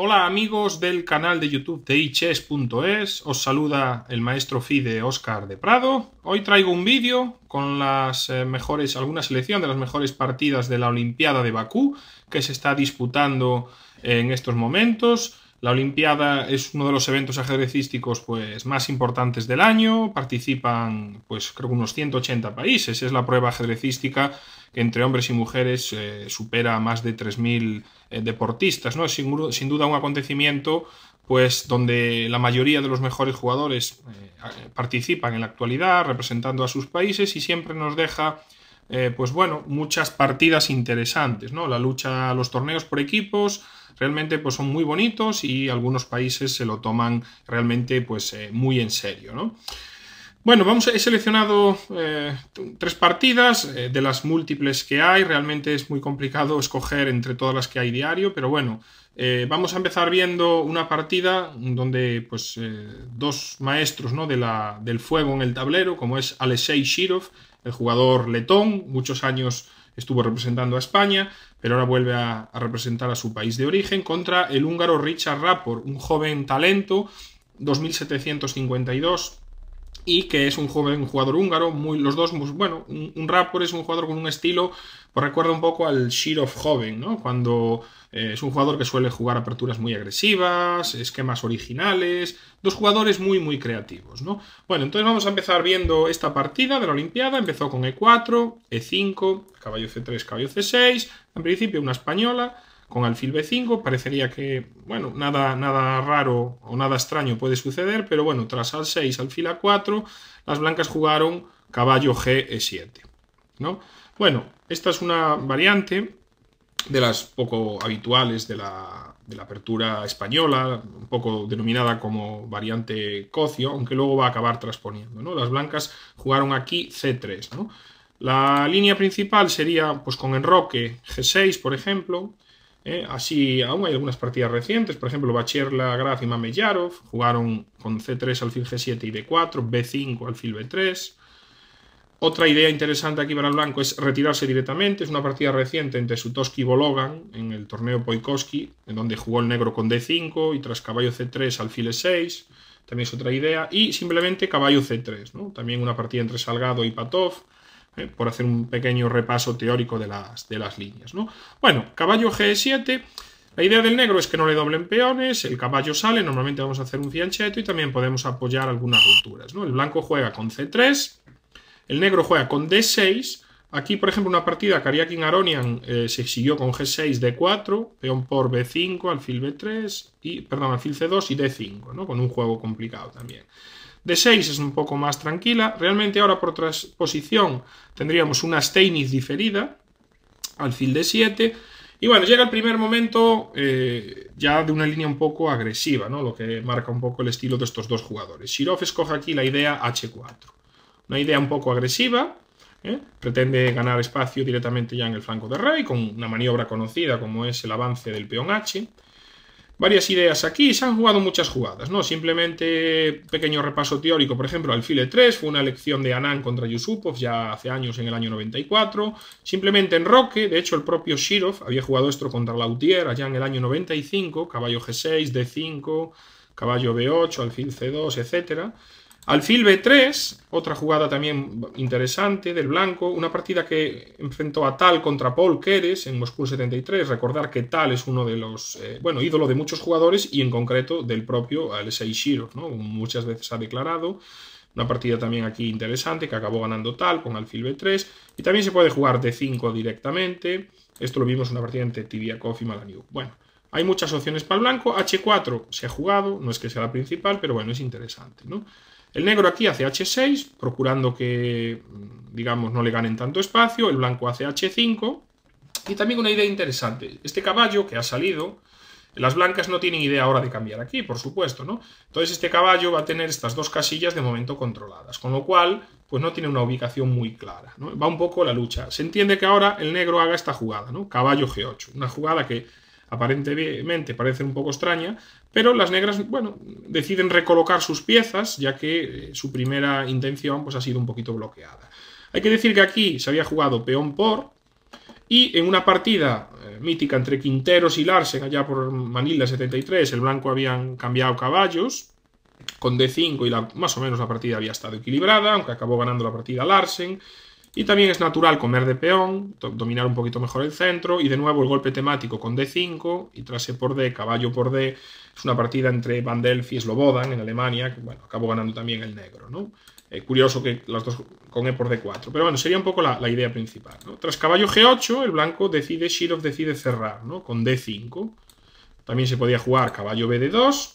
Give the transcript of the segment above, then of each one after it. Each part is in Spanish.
Hola amigos del canal de YouTube de iChess.es, os saluda el maestro FIDE Oscar de Prado. Hoy traigo un vídeo con las eh, mejores, alguna selección de las mejores partidas de la Olimpiada de Bakú que se está disputando en estos momentos. La Olimpiada es uno de los eventos ajedrecísticos pues, más importantes del año, participan pues, creo unos 180 países, es la prueba ajedrecística que entre hombres y mujeres eh, supera más de 3.000 eh, deportistas, ¿no? Es sin, duda un acontecimiento pues donde la mayoría de los mejores jugadores eh, participan en la actualidad representando a sus países y siempre nos deja pues bueno, muchas partidas interesantes, ¿no? La lucha, los torneos por equipos, realmente pues son muy bonitos y algunos países se lo toman realmente pues muy en serio, ¿no? Bueno, vamos, he seleccionado eh, tres partidas eh, de las múltiples que hay. Realmente es muy complicado escoger entre todas las que hay diario, pero bueno, eh, vamos a empezar viendo una partida donde pues, dos maestros ¿no? de la, del fuego en el tablero, como es Alexei Shirov, el jugador letón, muchos años estuvo representando a España, pero ahora vuelve a, representar a su país de origen, contra el húngaro Richard Rapport, un joven talento, 2752 y que es un joven jugador húngaro, muy, los dos, bueno, un, rapper, es un jugador con un estilo, pues recuerda un poco al Shirov joven, ¿no? Cuando eh, es un jugador que suele jugar aperturas muy agresivas, esquemas originales, dos jugadores muy, muy creativos, ¿no? Bueno, entonces vamos a empezar viendo esta partida de la Olimpiada, empezó con E4, E5, caballo C3, caballo C6, en principio una española, con alfil b5, parecería que, bueno, nada, nada raro o nada extraño puede suceder, pero bueno, tras al 6, alfil a4, las blancas jugaron caballo g 7 e ¿no? Bueno, esta es una variante de las poco habituales de la, de la apertura española, un poco denominada como variante cocio, aunque luego va a acabar transponiendo, ¿no? Las blancas jugaron aquí c3, ¿no? La línea principal sería, pues con enroque g6, por ejemplo, ¿eh? así, aún hay algunas partidas recientes, por ejemplo, Bacher, Lagraf y Mameyarov jugaron con C3 alfil G7 y D4, B5 alfil B3. Otra idea interesante aquí para el blanco es retirarse directamente. Es una partida reciente entre Sutoski y Bologan en el torneo Poikoski, en donde jugó el negro con D5 y tras caballo C3 alfil E6. También es otra idea. Y simplemente caballo C3, También una partida entre Salgado y Patov eh, por hacer un pequeño repaso teórico de las, de las líneas. ¿no? Bueno, caballo G7. La idea del negro es que no le doblen peones, el caballo sale, normalmente vamos a hacer un fiancheto y también podemos apoyar algunas rupturas. El blanco juega con C3, el negro juega con D6. Aquí, por ejemplo, una partida King Aronian eh, se siguió con G6, D4, peón por B5, alfil B3, y, perdón, alfil C2 y D5, ¿no? con un juego complicado también. De 6 es un poco más tranquila. Realmente ahora por transposición tendríamos una Steinitz diferida, al alfil de 7. Y bueno, llega el primer momento eh, ya de una línea un poco agresiva, ¿no? lo que marca un poco el estilo de estos dos jugadores. Shirov escoge aquí la idea H4, una idea un poco agresiva, ¿eh? pretende ganar espacio directamente ya en el flanco de rey, con una maniobra conocida como es el avance del peón H varias ideas aquí, se han jugado muchas jugadas, ¿no? Simplemente pequeño repaso teórico, por ejemplo, e 3 fue una elección de Anand contra Yusupov ya hace años en el año 94, simplemente en Roque, de hecho el propio Shirov había jugado esto contra Lautier allá en el año 95, caballo G6, D5, caballo B8, alfil C2, etcétera. Alfil B3, otra jugada también interesante del blanco, una partida que enfrentó a Tal contra Paul Keres en Moscú 73. Recordar que Tal es uno de los, eh, bueno, ídolo de muchos jugadores y en concreto del propio al Shirov, ¿no? Muchas veces ha declarado. Una partida también aquí interesante que acabó ganando Tal con Alfil B3. Y también se puede jugar D5 directamente. Esto lo vimos en una partida entre Tibiakov y Malaniuk. Bueno, hay muchas opciones para el blanco. H4 se ha jugado, no es que sea la principal, pero bueno, es interesante, ¿no? El negro aquí hace h6, procurando que, mm, digamos, no le ganen tanto espacio. El blanco hace h5. Y también una idea interesante. Este caballo que ha salido, las blancas no tienen idea ahora de cambiar aquí, por supuesto, ¿no? Entonces este caballo va a tener estas dos casillas de momento controladas, con lo cual, pues no tiene una ubicación muy clara, Va un poco la lucha. Se entiende que ahora el negro haga esta jugada, ¿no? Caballo G8, una jugada que aparentemente parece un poco extraña, pero las negras, bueno, deciden recolocar sus piezas, ya que eh, su primera intención pues, ha sido un poquito bloqueada. Hay que decir que aquí se había jugado peón por, y en una partida eh, mítica entre Quinteros y Larsen, allá por Manila 73, el blanco habían cambiado caballos con D5 y más o menos la partida había estado equilibrada, aunque acabó ganando la partida Larsen. Y también es natural comer de peón, dominar un poquito mejor el centro, y de nuevo el golpe temático con D5, y tras e por D, caballo por D. Es una partida entre Vandelf y Slobodan en Alemania, que bueno, acabó ganando también el negro, ¿no? Eh, curioso que las dos con E por D4. Pero bueno, sería un poco la, idea principal. ¿no? Tras caballo G8, el blanco decide, Shirov decide cerrar, ¿no? Con D5. También se podía jugar caballo B de 2,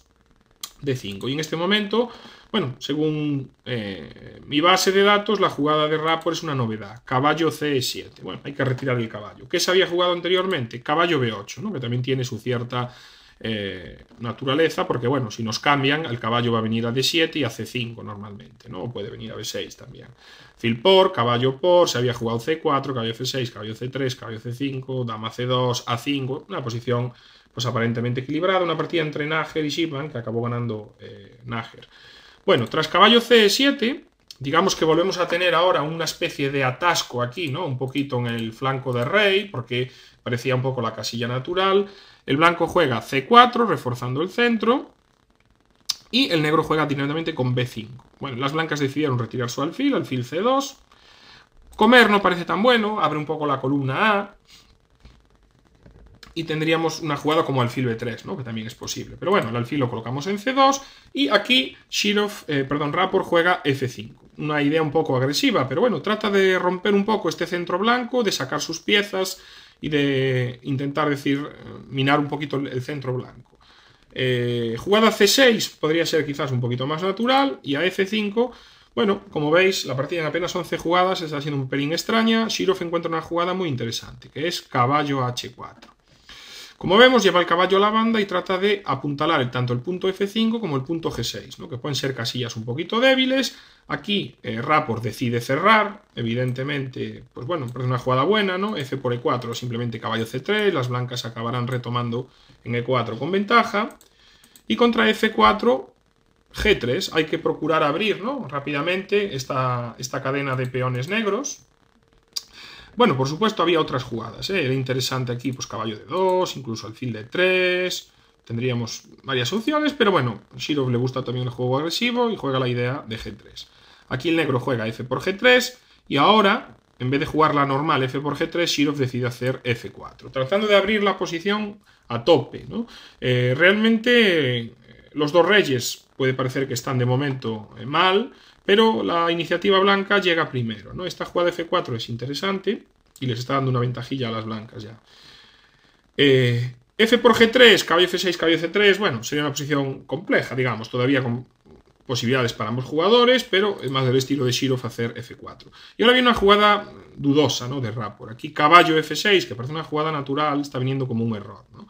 D5. Y en este momento bueno, según eh, mi base de datos, la jugada de Rapport es una novedad. Caballo C7. Bueno, hay que retirar el caballo. ¿Qué se había jugado anteriormente? Caballo B8, que también tiene su cierta eh, naturaleza, porque bueno, si nos cambian, el caballo va a venir a D7 y a C5 normalmente, ¿no? O puede venir a B6 también. Fil por, caballo por, se había jugado C4, caballo c 6 caballo C3, caballo C5, dama C2, A5, una posición pues aparentemente equilibrada, una partida entre Nager y Shipman que acabó ganando eh, Nager. Bueno, tras caballo C7, digamos que volvemos a tener ahora una especie de atasco aquí, ¿no? Un poquito en el flanco de rey, porque parecía un poco la casilla natural. El blanco juega C4, reforzando el centro. Y el negro juega directamente con B5. Bueno, las blancas decidieron retirar su alfil, alfil C2. Comer no parece tan bueno, abre un poco la columna A y tendríamos una jugada como alfil b3, que también es posible. Pero bueno, el alfil lo colocamos en c2 y aquí Shirov, eh, perdón, juega f5. Una idea un poco agresiva, pero bueno, trata de romper un poco este centro blanco, de sacar sus piezas y de intentar decir, eh, minar un poquito el centro blanco. Eh, jugada c6 podría ser quizás un poquito más natural y a f5 bueno, como veis, la partida en apenas 11 jugadas está siendo un pelín extraña. Shirov encuentra una jugada muy interesante, que es caballo h4. Como vemos, lleva el caballo a la banda y trata de apuntalar tanto el punto F5 como el punto G6, que pueden ser casillas un poquito débiles. Aquí eh, Rapor decide cerrar, evidentemente, pues bueno, es una jugada buena, ¿no? F por E4, simplemente caballo C3, las blancas acabarán retomando en E4 con ventaja. Y contra F4, G3, hay que procurar abrir rápidamente esta cadena de peones negros. Bueno, por supuesto había otras jugadas, ¿eh? era interesante aquí pues caballo de 2, incluso alfil de 3, tendríamos varias opciones, pero bueno, Shirov le gusta también el juego agresivo y juega la idea de G3. Aquí el negro juega F por G3 y ahora, en vez de jugar la normal F por G3, Shirov decide hacer F4, tratando de abrir la posición a tope. ¿no? Eh, realmente eh, los dos reyes puede parecer que están de momento mal, pero la iniciativa blanca llega primero, ¿no? Esta jugada F4 es interesante y les está dando una ventajilla a las blancas ya. Eh, F por G3, caballo F6, caballo C3, bueno, sería una posición compleja, digamos, todavía con posibilidades para ambos jugadores, pero es más del estilo de Shirov hacer F4. Y ahora viene una jugada dudosa, ¿no? De por Aquí caballo F6, que parece una jugada natural, está viniendo como un error, ¿no?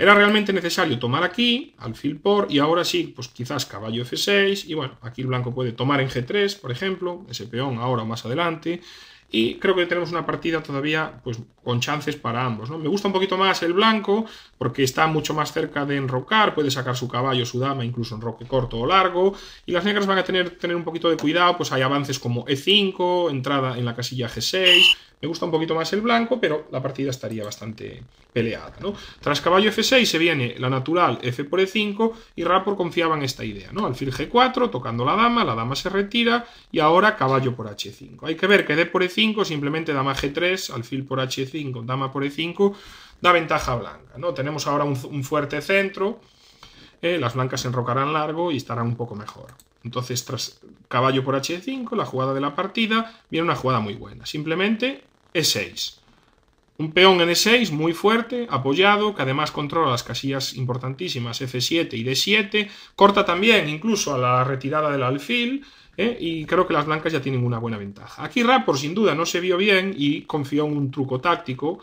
Era realmente necesario tomar aquí, alfil por, y ahora sí, pues quizás caballo f6, y bueno, aquí el blanco puede tomar en g3, por ejemplo, ese peón ahora o más adelante, y creo que tenemos una partida todavía pues, con chances para ambos. ¿no? Me gusta un poquito más el blanco porque está mucho más cerca de enrocar, puede sacar su caballo, su dama, incluso enroque corto o largo, y las negras van a tener, tener un poquito de cuidado, pues hay avances como E5, entrada en la casilla G6, me gusta un poquito más el blanco, pero la partida estaría bastante peleada. ¿no? Tras caballo f6 se viene la natural f por e5 y Rapport confiaba en esta idea. ¿no? Alfil g4, tocando la dama, la dama se retira y ahora caballo por h5. Hay que ver que d por e5 simplemente dama g3, alfil por h5, dama por e5 da ventaja blanca. ¿no? Tenemos ahora un, fuerte centro, eh, las blancas se enrocarán largo y estarán un poco mejor. Entonces, tras caballo por h5, la jugada de la partida, viene una jugada muy buena. Simplemente e6. Un peón en E6 muy fuerte, apoyado, que además controla las casillas importantísimas F7 y D7, corta también incluso a la retirada del alfil, ¿eh? y creo que las blancas ya tienen una buena ventaja. Aquí Rapor sin duda no se vio bien y confió en un truco táctico,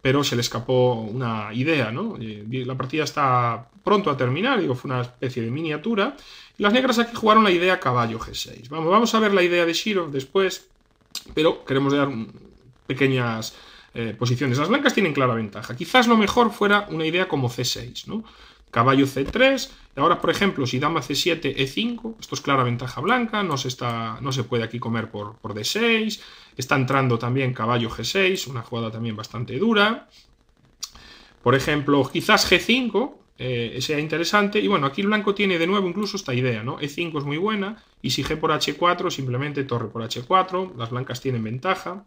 pero se le escapó una idea, ¿no? Eh, la partida está pronto a terminar, digo, fue una especie de miniatura, y las negras aquí jugaron la idea caballo G6. Vamos, vamos a ver la idea de Shirov después, pero queremos dar un pequeñas eh, posiciones. Las blancas tienen clara ventaja. Quizás lo mejor fuera una idea como C6, ¿no? Caballo C3, ahora por ejemplo si dama C7, E5, esto es clara ventaja blanca, no se, está, no se puede aquí comer por, D6, está entrando también caballo G6, una jugada también bastante dura. Por ejemplo, quizás G5, eh, sea interesante. Y bueno, aquí el blanco tiene de nuevo incluso esta idea, ¿no? E5 es muy buena, y si G por H4, simplemente torre por H4, las blancas tienen ventaja.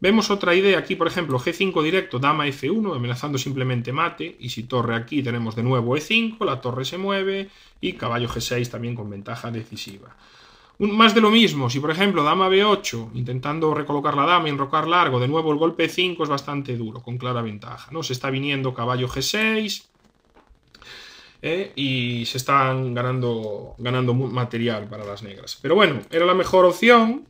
Vemos otra idea aquí, por ejemplo, G5 directo, dama F1, amenazando simplemente mate, y si torre aquí tenemos de nuevo E5, la torre se mueve, y caballo G6 también con ventaja decisiva. Un, más de lo mismo, si por ejemplo dama B8, intentando recolocar la dama y enrocar largo, de nuevo el golpe 5 e es bastante duro, con clara ventaja, ¿no? Se está viniendo caballo G6, eh, y se están ganando, ganando material para las negras. Pero bueno, era la mejor opción,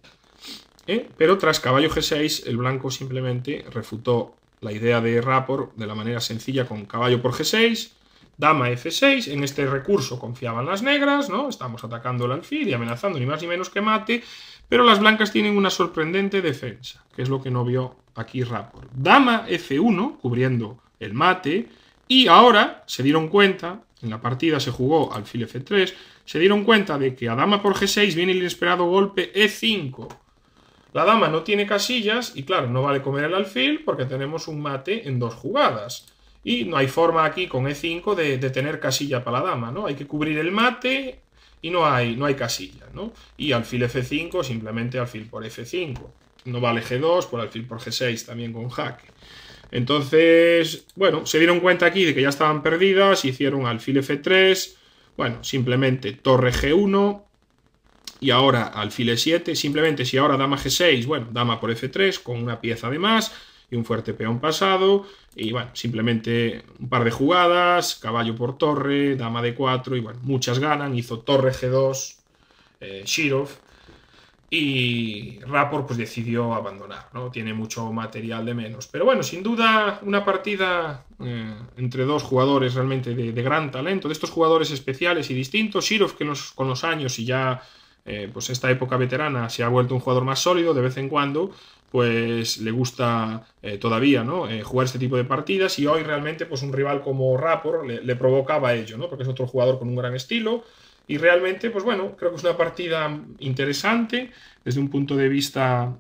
¿Eh? Pero tras caballo G6, el blanco simplemente refutó la idea de Rapport de la manera sencilla con caballo por G6, dama F6, en este recurso confiaban las negras, ¿no? Estamos atacando el alfil y amenazando ni más ni menos que mate, pero las blancas tienen una sorprendente defensa, que es lo que no vio aquí Rapport. Dama F1, cubriendo el mate, y ahora se dieron cuenta, en la partida se jugó alfil F3, se dieron cuenta de que a dama por G6 viene el inesperado golpe E5, la dama no tiene casillas y claro, no vale comer el alfil porque tenemos un mate en dos jugadas. Y no hay forma aquí con E5 de, tener casilla para la dama, ¿no? Hay que cubrir el mate y no hay, no hay casilla, ¿no? Y alfil F5, simplemente alfil por F5. No vale G2 por alfil por G6 también con jaque. Entonces, bueno, se dieron cuenta aquí de que ya estaban perdidas, hicieron alfil F3, bueno, simplemente torre G1, y ahora file 7 simplemente si ahora dama g6, bueno, dama por f3 con una pieza de más y un fuerte peón pasado, y bueno, simplemente un par de jugadas, caballo por torre, dama de 4 y bueno, muchas ganan, hizo torre g2, eh, Shirov, y Rapor pues decidió abandonar, ¿no? Tiene mucho material de menos. Pero bueno, sin duda una partida eh, entre dos jugadores realmente de, gran talento, de estos jugadores especiales y distintos, Shirov que con los años y ya eh, pues esta época veterana se ha vuelto un jugador más sólido de vez en cuando, pues le gusta eh, todavía ¿no? Eh, jugar este tipo de partidas y hoy realmente pues un rival como Rapport le, le, provocaba ello, ¿no? porque es otro jugador con un gran estilo y realmente pues bueno, creo que es una partida interesante desde un punto de vista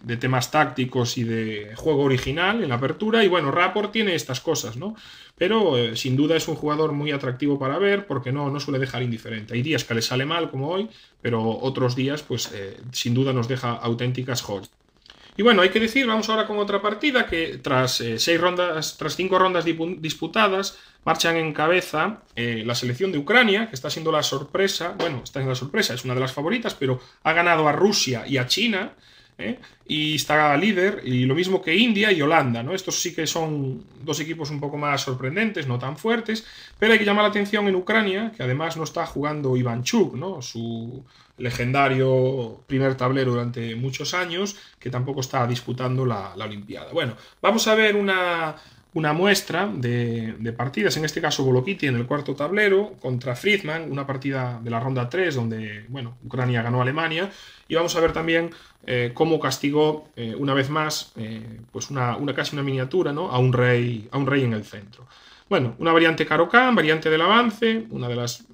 de temas tácticos y de juego original en la apertura y bueno, Rapport tiene estas cosas, ¿no? Pero eh, sin duda es un jugador muy atractivo para ver porque no, no suele dejar indiferente. Hay días que le sale mal, como hoy, pero otros días, pues eh, sin duda nos deja auténticas joyas. Y bueno, hay que decir, vamos ahora con otra partida que tras, eh, seis rondas, tras cinco rondas disputadas, marchan en cabeza la selección de Ucrania, que está siendo la sorpresa, bueno, está siendo la sorpresa, es una de las favoritas, pero ha ganado a Rusia y a China, ¿eh? y está líder, y lo mismo que India y Holanda, ¿no? Estos sí que son dos equipos un poco más sorprendentes, no tan fuertes, pero hay que llamar la atención en Ucrania, que además no está jugando Ivanchuk, ¿no? Su legendario primer tablero durante muchos años, que tampoco está disputando la Olimpiada. Bueno, vamos a ver una una muestra de, partidas, en este caso Bolokiti en el cuarto tablero contra Friedman, una partida de la ronda 3 donde, bueno, Ucrania ganó Alemania y vamos a ver también eh, cómo castigó eh, una vez más, eh, pues una, casi una miniatura, ¿no? A un rey, a un rey en el centro. Bueno, una variante Karokan, variante del avance, una de las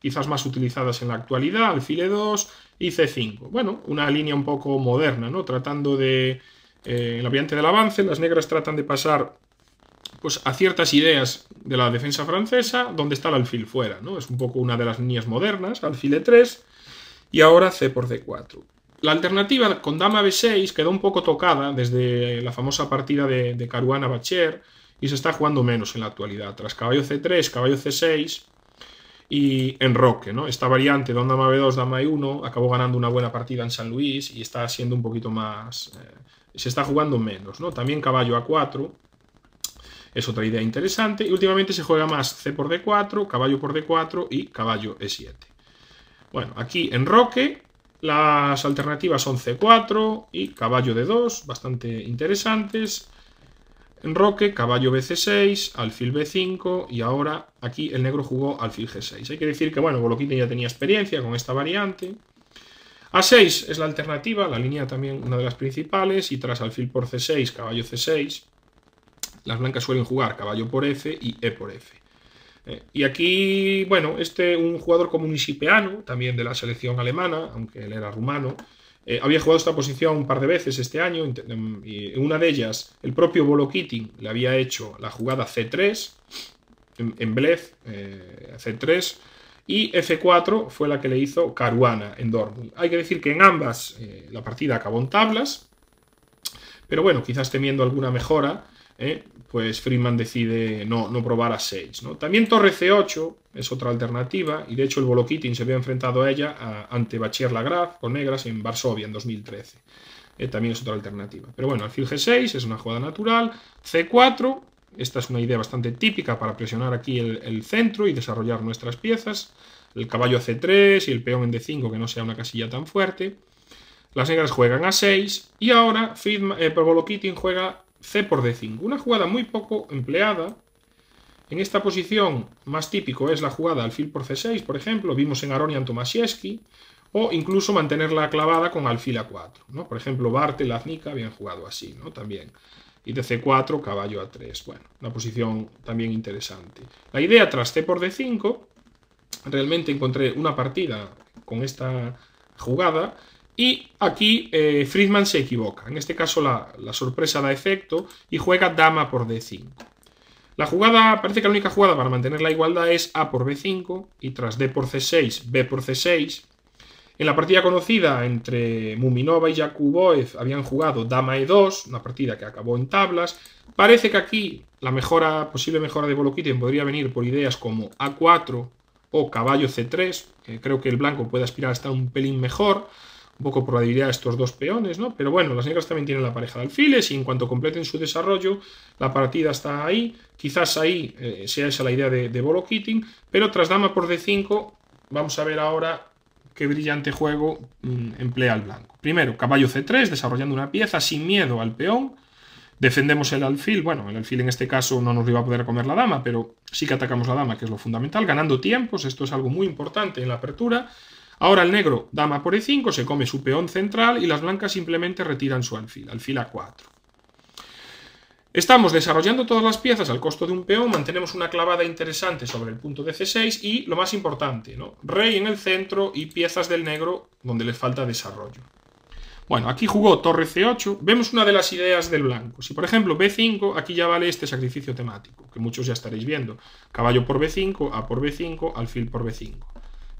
quizás más utilizadas en la actualidad, alfile 2 y C5. Bueno, una línea un poco moderna, ¿no? Tratando de, en la variante del avance, las negras tratan de pasar pues, a ciertas ideas de la defensa francesa, donde está el alfil fuera, ¿no? Es un poco una de las líneas modernas, alfil E3 y ahora C por D4. La alternativa con dama B6 quedó un poco tocada desde la famosa partida de, Caruana Bacher y se está jugando menos en la actualidad. Tras caballo C3, caballo C6 y enroque, ¿no? Esta variante, don dama B2, dama E1, acabó ganando una buena partida en San Luis y está siendo un poquito más... Eh, se está jugando menos, ¿no? También caballo A4 es otra idea interesante. Y últimamente se juega más C por D4, caballo por D4 y caballo E7. Bueno, aquí en Roque las alternativas son C4 y caballo D2, bastante interesantes. En Roque, caballo BC6, alfil B5 y ahora aquí el negro jugó alfil G6. Hay que decir que, bueno, Boloquín ya tenía experiencia con esta variante. A6 es la alternativa, la línea también una de las principales y tras alfil por C6, caballo C6. Las blancas suelen jugar caballo por F y E por F. Eh, y aquí, bueno, este, un jugador como también de la selección alemana, aunque él era rumano, eh, había jugado esta posición un par de veces este año, em, en una de ellas el propio Bolokitin le había hecho la jugada C3, en, blez, eh, C3, y F4 fue la que le hizo Caruana en Dortmund. Hay que decir que en ambas la partida acabó en tablas, pero bueno, quizás temiendo alguna mejora, ¿eh? pues Friedman decide no, probar a 6. ¿no? También torre C8 es otra alternativa, y de hecho el Volokitin se había enfrentado a ella ante Bachir Lagrave con negras en Varsovia en 2013. ¿eh? también es otra alternativa. Pero bueno, alfil G6 es una jugada natural, C4, esta es una idea bastante típica para presionar aquí el, centro y desarrollar nuestras piezas, el caballo C3 y el peón en D5 que no sea una casilla tan fuerte. Las negras juegan a 6 y ahora Friedman, eh, Volokitin juega C por D5. Una jugada muy poco empleada. En esta posición más típico es la jugada alfil por C6, por ejemplo, vimos en Aronian tomasiewski o incluso mantenerla clavada con alfil A4. Por ejemplo, bartel Aznica habían jugado así ¿no? también. Y de C4, caballo A3. Bueno, una posición también interesante. La idea tras C por D5, realmente encontré una partida con esta jugada y aquí eh, Friedman se equivoca. En este caso la, sorpresa da efecto y juega dama por d5. La jugada, parece que la única jugada para mantener la igualdad es a por b5 y tras d por c6, b por c6. En la partida conocida entre Muminova y Yakuboev habían jugado dama e2, una partida que acabó en tablas. Parece que aquí la mejora, posible mejora de Volokitin podría venir por ideas como a4 o caballo c3, creo que el blanco puede aspirar hasta un pelín mejor un poco probabilidad de estos dos peones, ¿no? Pero bueno, las negras también tienen la pareja de alfiles y en cuanto completen su desarrollo, la partida está ahí. Quizás ahí eh, sea esa la idea de, Bolo Kitting, pero tras dama por d5, vamos a ver ahora qué brillante juego mm, emplea el blanco. Primero, caballo c3, desarrollando una pieza sin miedo al peón. Defendemos el alfil, bueno, el alfil en este caso no nos iba a poder comer la dama, pero sí que atacamos la dama, que es lo fundamental, ganando tiempos, esto es algo muy importante en la apertura. Ahora el negro, dama por e5, se come su peón central y las blancas simplemente retiran su alfil, alfil a 4. Estamos desarrollando todas las piezas al costo de un peón, mantenemos una clavada interesante sobre el punto de C6 y, lo más importante, rey en el centro y piezas del negro donde les falta desarrollo. Bueno, aquí jugó torre C8, vemos una de las ideas del blanco. Si por ejemplo B5, aquí ya vale este sacrificio temático, que muchos ya estaréis viendo. Caballo por B5, A por B5, alfil por B5.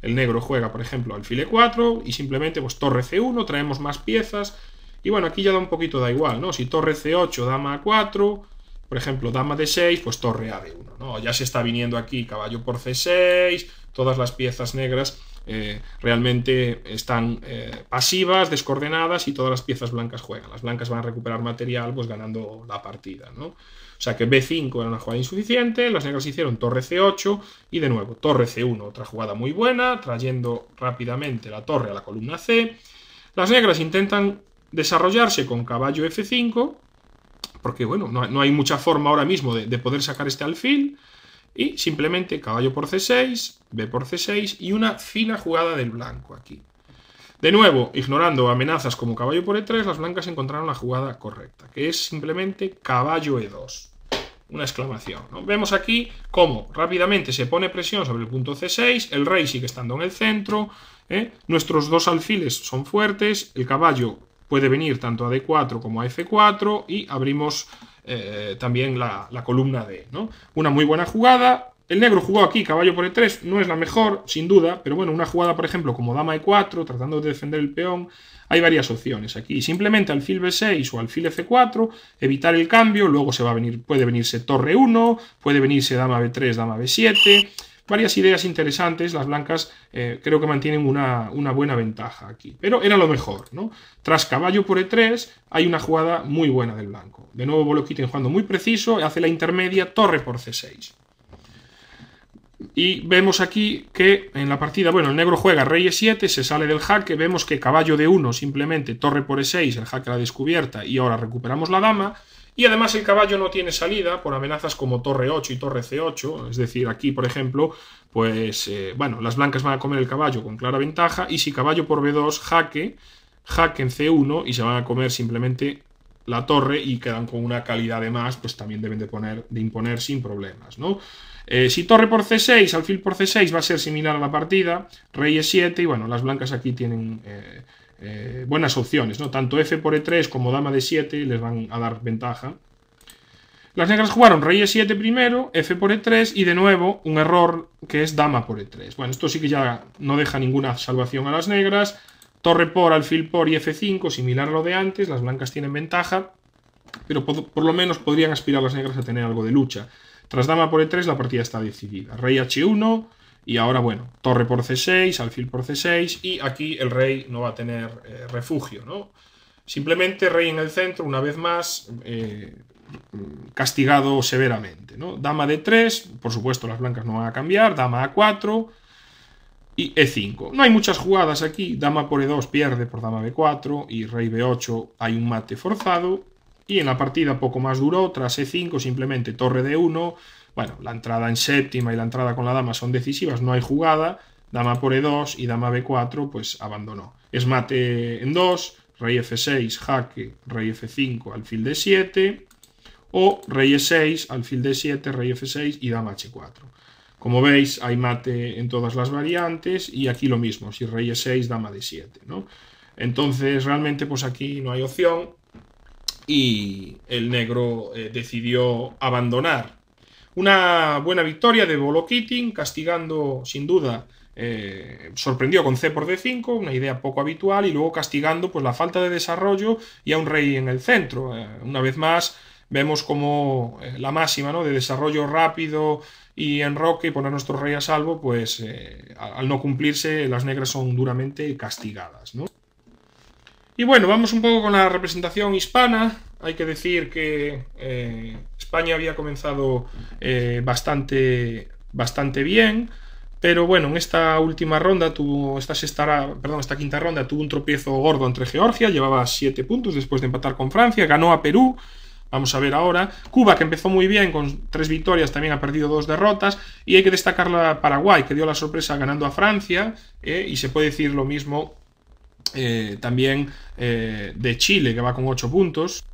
El negro juega, por ejemplo, al file 4 y simplemente pues torre c1, traemos más piezas. Y bueno, aquí ya da un poquito da igual, ¿no? Si torre c8, dama a4, por ejemplo, dama d6, pues torre a de 1 ¿no? Ya se está viniendo aquí caballo por c6, todas las piezas negras eh, realmente están eh, pasivas, descoordenadas y todas las piezas blancas juegan. Las blancas van a recuperar material pues ganando la partida, ¿no? O sea que B5 era una jugada insuficiente, las negras hicieron torre C8 y de nuevo torre C1, otra jugada muy buena, trayendo rápidamente la torre a la columna C. Las negras intentan desarrollarse con caballo F5, porque bueno, no, hay mucha forma ahora mismo de, de poder sacar este alfil y simplemente caballo por c6, b por c6 y una fina jugada del blanco aquí. De nuevo, ignorando amenazas como caballo por e3, las blancas encontraron la jugada correcta, que es simplemente caballo e2. Una exclamación. Vemos aquí cómo rápidamente se pone presión sobre el punto c6, el rey sigue estando en el centro, ¿eh? nuestros dos alfiles son fuertes, el caballo puede venir tanto a d4 como a f4 y abrimos eh, también la, columna D. Una muy buena jugada, el negro jugó aquí caballo por e3, no es la mejor, sin duda, pero bueno, una jugada, por ejemplo, como dama e4, tratando de defender el peón, hay varias opciones aquí. Simplemente alfil b6 o alfil f4, evitar el cambio, luego se va a venir, puede venirse torre 1, puede venirse dama b3, dama b7 varias ideas interesantes, las blancas eh, creo que mantienen una, buena ventaja aquí, pero era lo mejor, ¿no? Tras caballo por e3 hay una jugada muy buena del blanco, de nuevo quiten jugando muy preciso, hace la intermedia, torre por c6. Y vemos aquí que en la partida, bueno, el negro juega rey e7, se sale del jaque, vemos que caballo de 1 simplemente torre por e6, el jaque la descubierta y ahora recuperamos la dama. Y además el caballo no tiene salida por amenazas como torre 8 y torre c8, es decir, aquí por ejemplo, pues eh, bueno, las blancas van a comer el caballo con clara ventaja y si caballo por b2, jaque, jaque en c1 y se van a comer simplemente la torre y quedan con una calidad de más, pues también deben de poner de imponer sin problemas, ¿no? Eh, si torre por c6, alfil por c6 va a ser similar a la partida, rey e7 y bueno, las blancas aquí tienen eh, eh, buenas opciones, ¿no? Tanto f por e3 como dama de 7 les van a dar ventaja. Las negras jugaron rey e7 primero, f por e3 y de nuevo un error que es dama por e3. Bueno, esto sí que ya no deja ninguna salvación a las negras. Torre por, alfil por y f5, similar a lo de antes, las blancas tienen ventaja, pero por lo menos podrían aspirar las negras a tener algo de lucha. Tras dama por e3 la partida está decidida. Rey h1 y ahora, bueno, torre por c6, alfil por c6 y aquí el rey no va a tener eh, refugio, Simplemente rey en el centro, una vez más, eh, castigado severamente, Dama d3, por supuesto las blancas no van a cambiar, dama a4 y e5. No hay muchas jugadas aquí, dama por e2 pierde por dama b4 y rey b8 hay un mate forzado y en la partida poco más duró, tras E5 simplemente torre de 1 Bueno, la entrada en séptima y la entrada con la dama son decisivas, no hay jugada. Dama por E2 y dama B4 pues abandonó. Es mate en 2, rey F6, jaque, rey F5, alfil D7 o rey E6, alfil D7, rey F6 y dama H4. Como veis, hay mate en todas las variantes y aquí lo mismo, si rey E6, dama D7, ¿no? Entonces, realmente, pues aquí no hay opción y el negro eh, decidió abandonar. Una buena victoria de Bolo Keating, castigando sin duda, eh, sorprendió con C por D5, una idea poco habitual, y luego castigando pues, la falta de desarrollo y a un rey en el centro. Eh, una vez más, vemos como la máxima ¿no? de desarrollo rápido y enroque y poner nuestro rey a salvo, pues al no cumplirse, las negras son duramente castigadas. ¿no? Y bueno, vamos un poco con la representación hispana. Hay que decir que eh, España había comenzado eh, bastante, bastante bien, pero bueno, en esta última ronda tuvo, esta perdón, esta quinta ronda tuvo un tropiezo gordo entre Georgia, llevaba 7 puntos después de empatar con Francia, ganó a Perú, Vamos a ver ahora. Cuba, que empezó muy bien con tres victorias, también ha perdido dos derrotas. Y hay que destacar la Paraguay, que dio la sorpresa ganando a Francia. Eh, y se puede decir lo mismo eh, también eh, de Chile, que va con 8 puntos.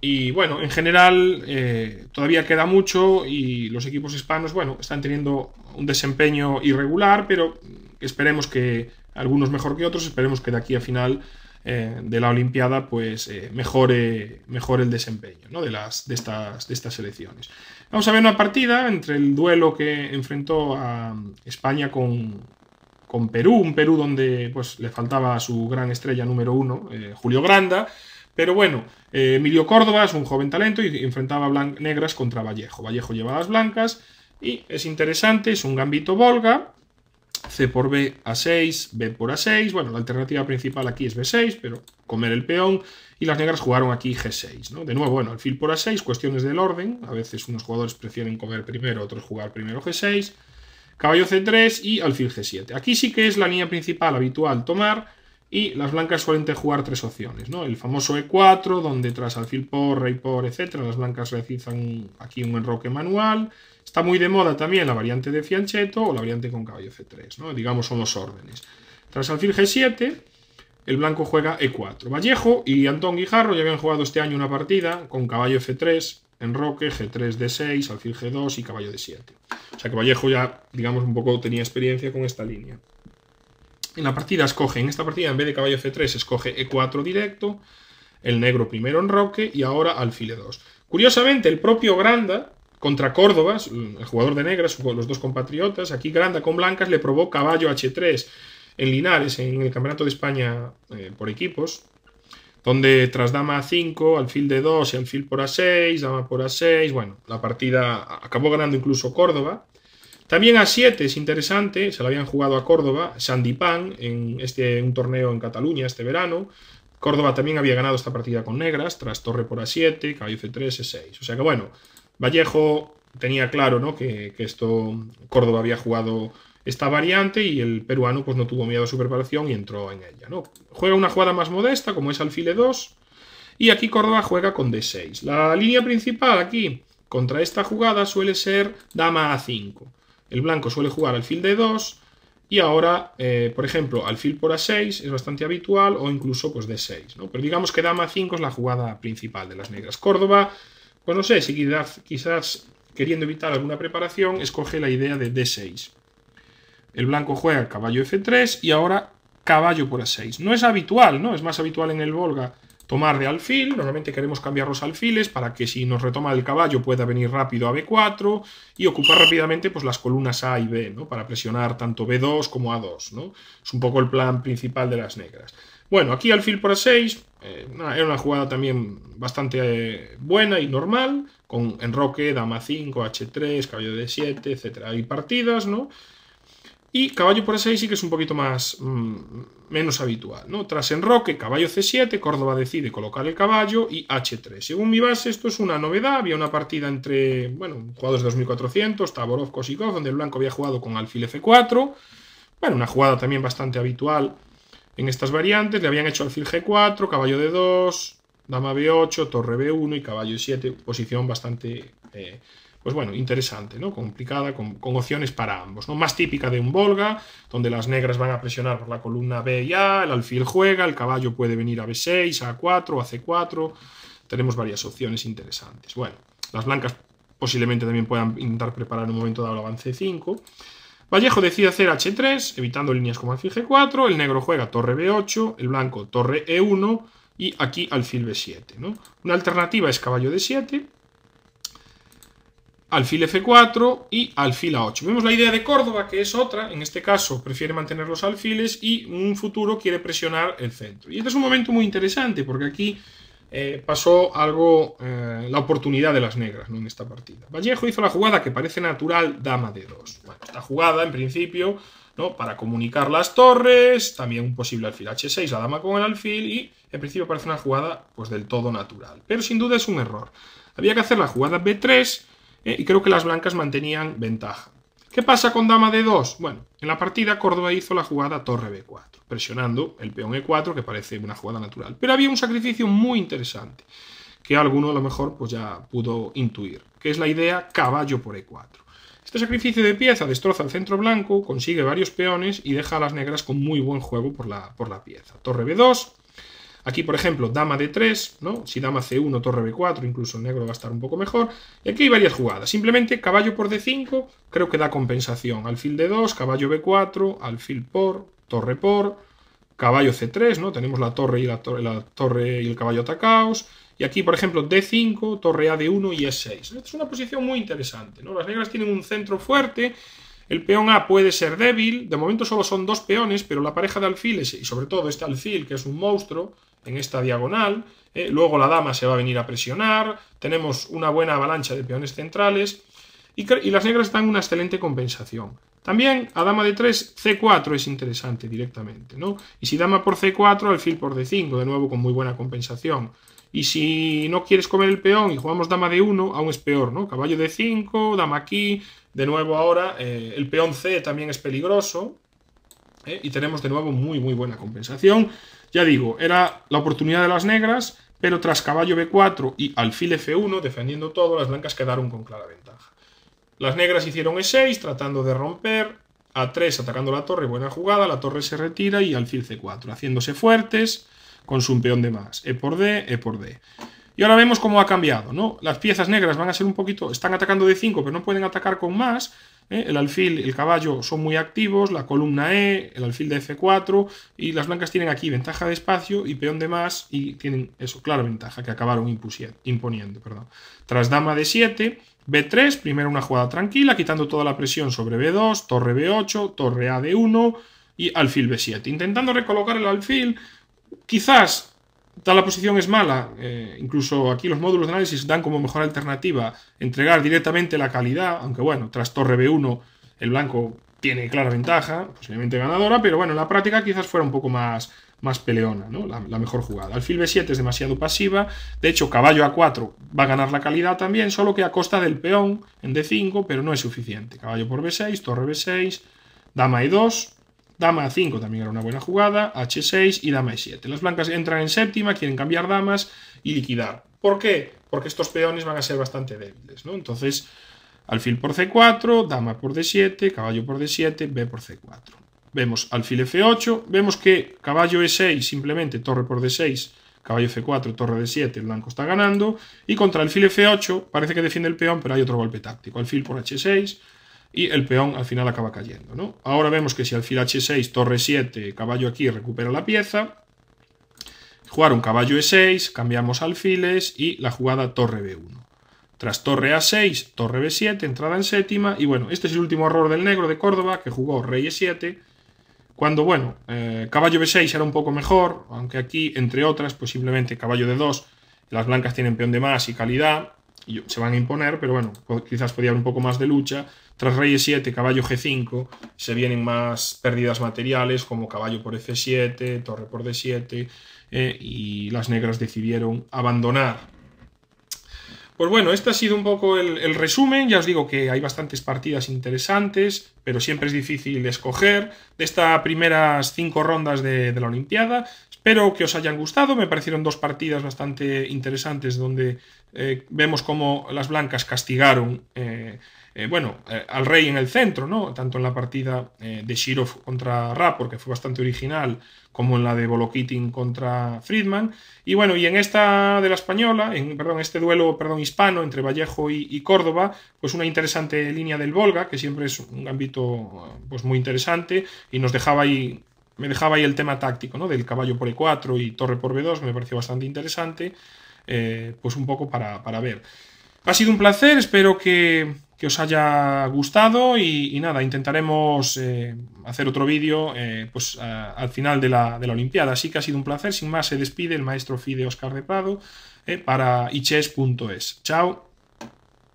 Y bueno, en general eh, todavía queda mucho y los equipos hispanos, bueno, están teniendo un desempeño irregular, pero esperemos que algunos mejor que otros, esperemos que de aquí a final de la Olimpiada pues mejore, mejore el desempeño ¿no? de, las, de, estas, de estas selecciones. Vamos a ver una partida entre el duelo que enfrentó a España con, con Perú, un Perú donde pues, le faltaba su gran estrella número uno, eh, Julio Granda. Pero bueno, eh, Emilio Córdoba es un joven talento y enfrentaba negras contra Vallejo. Vallejo lleva las blancas y es interesante, es un gambito volga. C por B a 6, B por A6. Bueno, la alternativa principal aquí es B6, pero comer el peón. Y las negras jugaron aquí G6, ¿no? De nuevo, bueno, alfil por A6, cuestiones del orden. A veces unos jugadores prefieren comer primero, otros jugar primero G6 caballo c3 y alfil g7. Aquí sí que es la línea principal habitual tomar y las blancas suelen jugar tres opciones, ¿no? El famoso e4, donde tras alfil por, rey por, etc. las blancas realizan aquí un enroque manual. Está muy de moda también la variante de fianchetto o la variante con caballo c3, ¿no? Digamos son los órdenes. Tras alfil g7, el blanco juega e4. Vallejo y Antón Guijarro ya habían jugado este año una partida con caballo f3, enroque, G3, D6, alfil G2 y caballo D7. O sea que Vallejo ya, digamos, un poco tenía experiencia con esta línea. En la partida escoge, en esta partida en vez de caballo c 3 escoge E4 directo, el negro primero enroque y ahora alfil E2. Curiosamente, el propio Granda contra Córdoba, el jugador de negras, los dos compatriotas, aquí Granda con blancas le probó caballo H3 en Linares, en el Campeonato de España eh, por equipos, donde tras dama a 5, alfil de 2 y alfil por a 6, dama por a 6, bueno, la partida acabó ganando incluso Córdoba. También a 7 es interesante, se la habían jugado a Córdoba, Pan, en este, un torneo en Cataluña este verano. Córdoba también había ganado esta partida con negras, tras torre por a 7, caballo f 3 e6. O sea que bueno, Vallejo tenía claro que, que esto Córdoba había jugado esta variante y el peruano pues no tuvo miedo a su preparación y entró en ella. ¿no? Juega una jugada más modesta como es alfil de 2 y aquí Córdoba juega con d6. La línea principal aquí contra esta jugada suele ser dama a5. El blanco suele jugar alfil d2 y ahora, eh, por ejemplo, alfil por a6 es bastante habitual o incluso pues d6. ¿no? Pero digamos que dama a5 es la jugada principal de las negras. Córdoba, pues no sé, si quizás queriendo evitar alguna preparación, escoge la idea de d6. El blanco juega caballo f3 y ahora caballo por a6. No es habitual, ¿no? Es más habitual en el Volga tomar de alfil. Normalmente queremos cambiar los alfiles para que si nos retoma el caballo pueda venir rápido a b4 y ocupar rápidamente pues, las columnas A y B, ¿no? Para presionar tanto b2 como a2, ¿no? Es un poco el plan principal de las negras. Bueno, aquí alfil por a6, eh, era una jugada también bastante eh, buena y normal, con enroque, dama 5, h3, caballo d7, etc. Hay partidas, ¿no? Y caballo por E6 sí que es un poquito más mm, menos habitual, ¿no? Tras enroque, caballo C7, Córdoba decide colocar el caballo y H3. Según mi base, esto es una novedad. Había una partida entre, bueno, jugadores de 2400, Taborov, Kosikov, donde el blanco había jugado con alfil F4. Bueno, una jugada también bastante habitual en estas variantes. Le habían hecho alfil G4, caballo D2, dama B8, torre B1 y caballo E7. Posición bastante... Eh, pues bueno, interesante, ¿no? Complicada, con, opciones para ambos, ¿no? Más típica de un Volga, donde las negras van a presionar por la columna B y A, el alfil juega, el caballo puede venir a B6, a A4, C4. Tenemos varias opciones interesantes. Bueno, las blancas posiblemente también puedan intentar preparar un momento dado el avance 5. Vallejo decide hacer H3, evitando líneas como alfil G4, el negro juega torre B8, el blanco torre E1 y aquí alfil B7. ¿no? Una alternativa es caballo D7, alfil f4 y alfil a8. Vemos la idea de Córdoba, que es otra, en este caso prefiere mantener los alfiles y un futuro quiere presionar el centro. Y este es un momento muy interesante porque aquí eh, pasó algo, eh, la oportunidad de las negras en esta partida. Vallejo hizo la jugada que parece natural, dama de 2. Bueno, esta jugada en principio ¿no? para comunicar las torres, también un posible alfil h6, la dama con el alfil y en principio parece una jugada pues del todo natural. Pero sin duda es un error. Había que hacer la jugada b3 eh, y creo que las blancas mantenían ventaja. ¿Qué pasa con dama de 2 Bueno, en la partida Córdoba hizo la jugada torre b4, presionando el peón e4, que parece una jugada natural. Pero había un sacrificio muy interesante, que alguno a lo mejor pues ya pudo intuir, que es la idea caballo por e4. Este sacrificio de pieza destroza el centro blanco, consigue varios peones y deja a las negras con muy buen juego por la, por la pieza. Torre b2, Aquí, por ejemplo, dama de 3, ¿no? Si dama c1, torre b4, incluso el negro va a estar un poco mejor. Y aquí hay varias jugadas. Simplemente caballo por d5 creo que da compensación. Alfil d2, caballo b4, alfil por, torre por, caballo c3, ¿no? Tenemos la torre y, la torre, y el caballo atacados. Y aquí, por ejemplo, d5, torre a de 1 y e6. es una posición muy interesante, ¿no? Las negras tienen un centro fuerte... El peón A puede ser débil, de momento solo son dos peones, pero la pareja de alfiles, y sobre todo este alfil, que es un monstruo, en esta diagonal, eh, luego la dama se va a venir a presionar, tenemos una buena avalancha de peones centrales y, las negras dan una excelente compensación. También a dama de 3, c4 es interesante directamente, ¿no? Y si dama por c4, alfil por d5, de nuevo con muy buena compensación. Y si no quieres comer el peón y jugamos dama de 1, aún es peor, ¿no? Caballo de 5, dama aquí, de nuevo ahora eh, el peón c también es peligroso. ¿eh? Y tenemos de nuevo muy, muy buena compensación. Ya digo, era la oportunidad de las negras, pero tras caballo B4 y alfil F1, defendiendo todo, las blancas quedaron con clara ventaja. Las negras hicieron E6, tratando de romper, A3 atacando la torre, buena jugada, la torre se retira y alfil C4, haciéndose fuertes con su peón de más, E por D, E por D. Y ahora vemos cómo ha cambiado, ¿no? Las piezas negras van a ser un poquito... Están atacando de 5, pero no pueden atacar con más. ¿eh? El alfil, el caballo son muy activos, la columna E, el alfil de F4 y las blancas tienen aquí ventaja de espacio y peón de más y tienen eso, claro, ventaja que acabaron imponiendo. Perdón. Tras dama de 7, B3, primero una jugada tranquila, quitando toda la presión sobre B2, torre B8, torre A de 1 y alfil B7, intentando recolocar el alfil quizás tal la posición es mala, eh, incluso aquí los módulos de análisis dan como mejor alternativa entregar directamente la calidad, aunque bueno, tras torre B1 el blanco tiene clara ventaja, posiblemente ganadora, pero bueno, en la práctica quizás fuera un poco más, más peleona, ¿no? La, mejor jugada. Alfil B7 es demasiado pasiva, de hecho caballo A4 va a ganar la calidad también, solo que a costa del peón en D5, pero no es suficiente. Caballo por B6, torre B6, dama E2, Dama a 5 también era una buena jugada, h6 y dama e7. Las blancas entran en séptima, quieren cambiar damas y liquidar. ¿Por qué? Porque estos peones van a ser bastante débiles, ¿no? Entonces, alfil por c4, dama por d7, caballo por d7, b por c4. Vemos alfil f8, vemos que caballo e6, simplemente torre por d6, caballo f4, torre d7, el blanco está ganando, y contra alfil f8 parece que defiende el peón, pero hay otro golpe táctico, alfil por h6, y el peón al final acaba cayendo. ¿no? Ahora vemos que si alfil h6, torre 7, caballo aquí recupera la pieza, jugar un caballo e6, cambiamos alfiles y la jugada torre b1. Tras torre a6, torre b7, entrada en séptima y bueno, este es el último error del negro de Córdoba que jugó rey e7, cuando bueno, eh, caballo b6 era un poco mejor, aunque aquí entre otras posiblemente caballo d2, las blancas tienen peón de más y calidad, y se van a imponer, pero bueno, quizás podía haber un poco más de lucha, tras reyes 7, caballo g5, se vienen más pérdidas materiales como caballo por f7, torre por d7, eh, y las negras decidieron abandonar pues bueno, este ha sido un poco el, resumen. Ya os digo que hay bastantes partidas interesantes, pero siempre es difícil escoger de estas primeras cinco rondas de, la Olimpiada. Espero que os hayan gustado. Me parecieron dos partidas bastante interesantes donde eh, vemos cómo las blancas castigaron. Eh, eh, bueno, eh, al rey en el centro, ¿no? Tanto en la partida eh, de Shirov contra Rap porque fue bastante original, como en la de Bolokitin contra Friedman. Y bueno, y en esta de la española, en perdón, este duelo perdón, hispano entre Vallejo y, Córdoba, pues una interesante línea del Volga, que siempre es un ámbito pues, muy interesante y nos dejaba ahí me dejaba ahí el tema táctico, ¿no? Del caballo por E4 y torre por B2, me pareció bastante interesante, pues un poco para, ver. Ha sido un placer, espero que, que os haya gustado y, nada, intentaremos eh, hacer otro vídeo eh, pues, al final de la, Olimpiada. Así que ha sido un placer. Sin más, se despide el maestro Fide Oscar de Prado eh, para iches.es. Chao.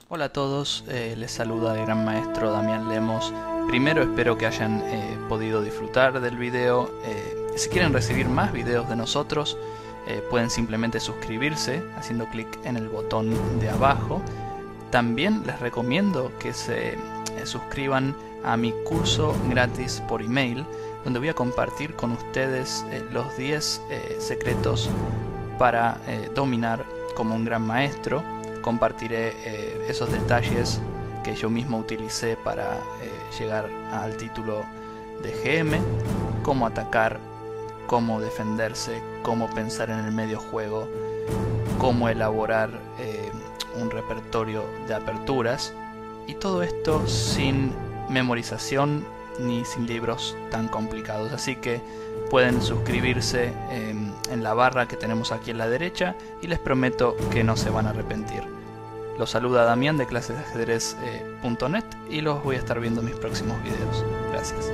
Hola a todos, les saluda el gran maestro Damián Lemos. Primero espero que hayan podido disfrutar del video. si quieren recibir más videos de nosotros, pueden simplemente suscribirse haciendo clic en el botón de abajo también les recomiendo que se eh, suscriban a mi curso gratis por email, donde voy a compartir con ustedes eh, los 10 eh, secretos para dominar como un gran maestro. Compartiré esos detalles que yo mismo utilicé para llegar al título de GM, cómo atacar, cómo defenderse, cómo pensar en el medio juego, cómo elaborar un repertorio de aperturas y todo esto sin memorización ni sin libros tan complicados. Así que pueden suscribirse em, en la barra que tenemos aquí en la derecha y les prometo que no se van a arrepentir. Los saluda Damián de clasesdeajedrez.net eh, y los voy a estar viendo en mis próximos videos. Gracias.